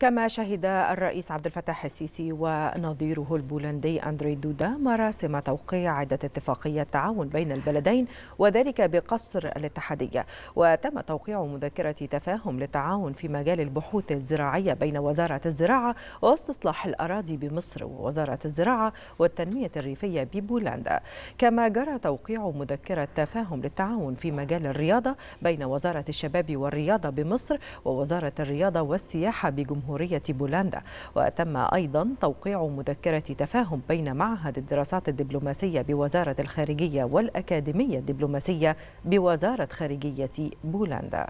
كما شهد الرئيس عبد الفتاح السيسي ونظيره البولندي أندري دودا مراسم توقيع عدة اتفاقية تعاون بين البلدين وذلك بقصر الاتحادية وتم توقيع مذكرة تفاهم للتعاون في مجال البحوث الزراعية بين وزارة الزراعة واستصلاح الأراضي بمصر ووزارة الزراعة والتنمية الريفية ببولندا كما جرى توقيع مذكرة تفاهم للتعاون في مجال الرياضة بين وزارة الشباب والرياضة بمصر ووزارة الرياضة والسياحة بجمهورية جمهورية بولندا وتم أيضا توقيع مذكرة تفاهم بين معهد الدراسات الدبلوماسية بوزارة الخارجية والأكاديمية الدبلوماسية بوزارة خارجية بولندا